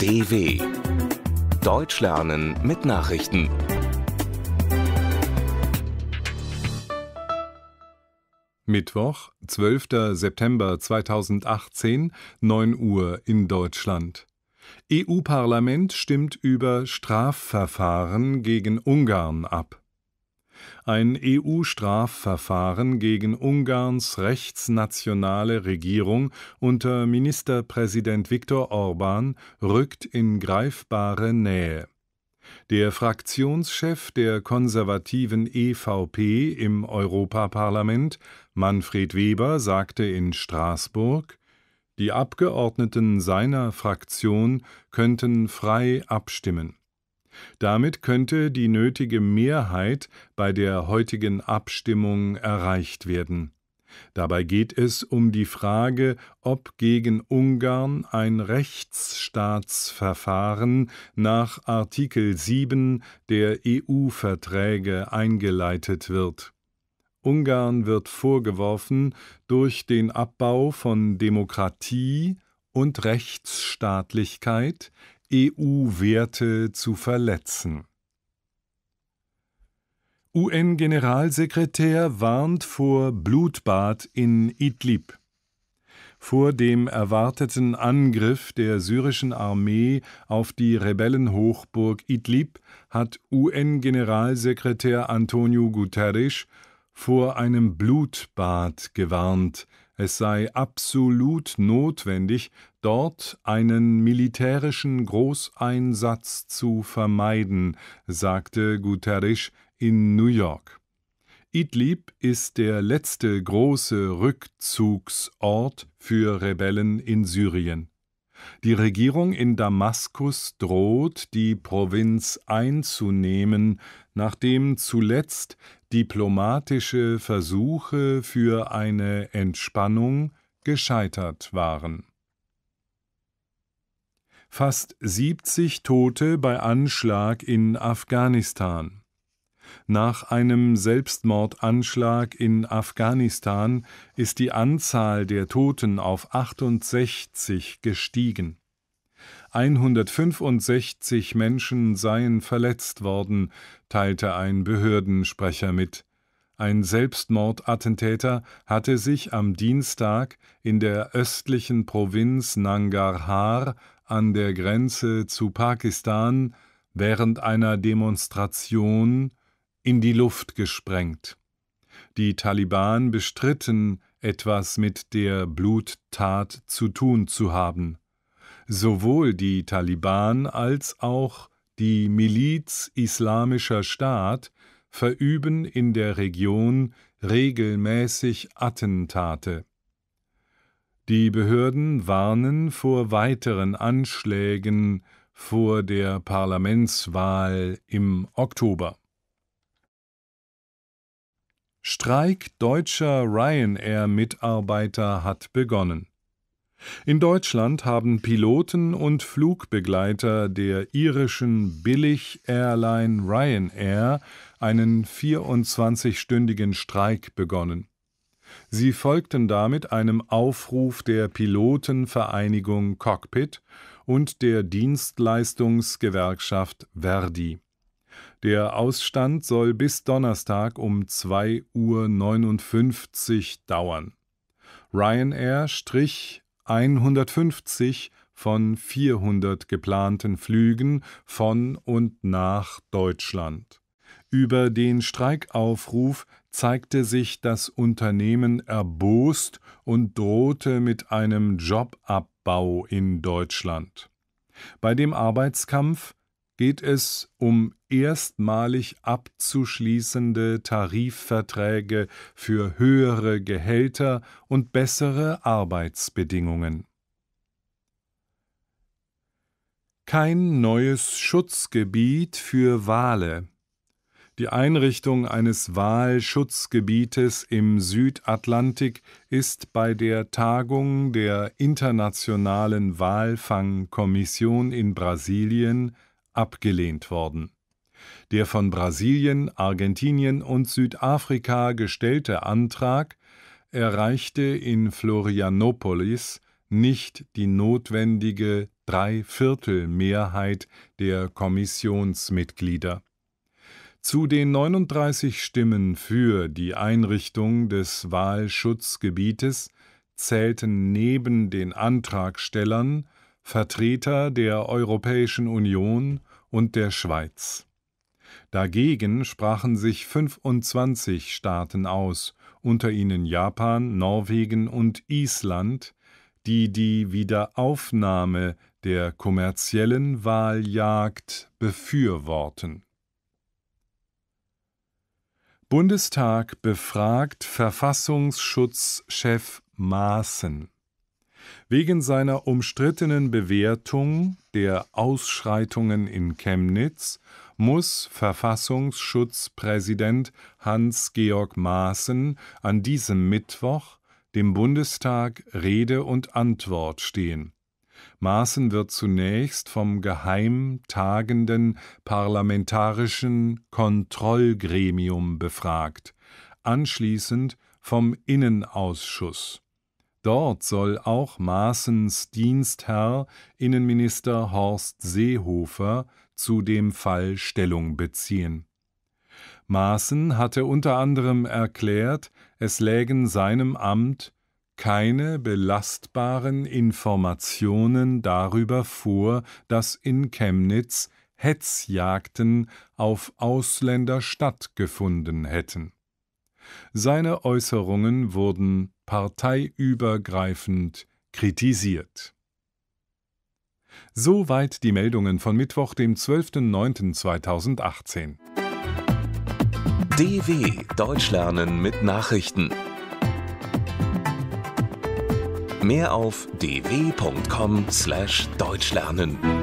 DW Deutsch lernen mit Nachrichten. Mittwoch, 12. September 2018, 9 Uhr in Deutschland. EU-Parlament stimmt über Strafverfahren gegen Ungarn ab ein EU-Strafverfahren gegen Ungarns rechtsnationale Regierung unter Ministerpräsident Viktor Orban rückt in greifbare Nähe. Der Fraktionschef der konservativen EVP im Europaparlament, Manfred Weber, sagte in Straßburg, die Abgeordneten seiner Fraktion könnten frei abstimmen. Damit könnte die nötige Mehrheit bei der heutigen Abstimmung erreicht werden. Dabei geht es um die Frage, ob gegen Ungarn ein Rechtsstaatsverfahren nach Artikel 7 der EU-Verträge eingeleitet wird. Ungarn wird vorgeworfen, durch den Abbau von Demokratie und Rechtsstaatlichkeit EU-Werte zu verletzen. UN-Generalsekretär warnt vor Blutbad in Idlib. Vor dem erwarteten Angriff der syrischen Armee auf die Rebellenhochburg Idlib hat UN-Generalsekretär Antonio Guterres vor einem Blutbad gewarnt, es sei absolut notwendig, dort einen militärischen Großeinsatz zu vermeiden, sagte Guterres in New York. Idlib ist der letzte große Rückzugsort für Rebellen in Syrien. Die Regierung in Damaskus droht, die Provinz einzunehmen, nachdem zuletzt diplomatische Versuche für eine Entspannung gescheitert waren. Fast 70 Tote bei Anschlag in Afghanistan. Nach einem Selbstmordanschlag in Afghanistan ist die Anzahl der Toten auf 68 gestiegen. 165 Menschen seien verletzt worden, teilte ein Behördensprecher mit. Ein Selbstmordattentäter hatte sich am Dienstag in der östlichen Provinz Nangarhar an der Grenze zu Pakistan während einer Demonstration in die Luft gesprengt. Die Taliban bestritten, etwas mit der Bluttat zu tun zu haben. Sowohl die Taliban als auch die Miliz Islamischer Staat verüben in der Region regelmäßig Attentate. Die Behörden warnen vor weiteren Anschlägen vor der Parlamentswahl im Oktober. Streik deutscher Ryanair-Mitarbeiter hat begonnen. In Deutschland haben Piloten und Flugbegleiter der irischen Billig-Airline Ryanair einen 24-stündigen Streik begonnen. Sie folgten damit einem Aufruf der Pilotenvereinigung Cockpit und der Dienstleistungsgewerkschaft Verdi. Der Ausstand soll bis Donnerstag um 2.59 Uhr dauern. Ryanair strich 150 von 400 geplanten Flügen von und nach Deutschland. Über den Streikaufruf zeigte sich das Unternehmen erbost und drohte mit einem Jobabbau in Deutschland. Bei dem Arbeitskampf geht es um erstmalig abzuschließende Tarifverträge für höhere Gehälter und bessere Arbeitsbedingungen. Kein neues Schutzgebiet für Wale. Die Einrichtung eines Wahlschutzgebietes im Südatlantik ist bei der Tagung der Internationalen Walfangkommission in Brasilien abgelehnt worden. Der von Brasilien, Argentinien und Südafrika gestellte Antrag erreichte in Florianopolis nicht die notwendige Dreiviertelmehrheit der Kommissionsmitglieder. Zu den 39 Stimmen für die Einrichtung des Wahlschutzgebietes zählten neben den Antragstellern Vertreter der Europäischen Union, und der Schweiz. Dagegen sprachen sich 25 Staaten aus, unter ihnen Japan, Norwegen und Island, die die Wiederaufnahme der kommerziellen Wahljagd befürworten. Bundestag befragt Verfassungsschutzchef Maaßen wegen seiner umstrittenen Bewertung der Ausschreitungen in Chemnitz muss Verfassungsschutzpräsident Hans-Georg Maaßen an diesem Mittwoch dem Bundestag Rede und Antwort stehen. Maaßen wird zunächst vom geheim tagenden parlamentarischen Kontrollgremium befragt, anschließend vom Innenausschuss. Dort soll auch Maaßens Dienstherr Innenminister Horst Seehofer zu dem Fall Stellung beziehen. Maaßen hatte unter anderem erklärt, es lägen seinem Amt keine belastbaren Informationen darüber vor, dass in Chemnitz Hetzjagden auf Ausländer stattgefunden hätten seine Äußerungen wurden parteiübergreifend kritisiert. Soweit die Meldungen von Mittwoch, dem 12.09.2018. DW Deutschlernen mit Nachrichten. Mehr auf dw.com/deutschlernen.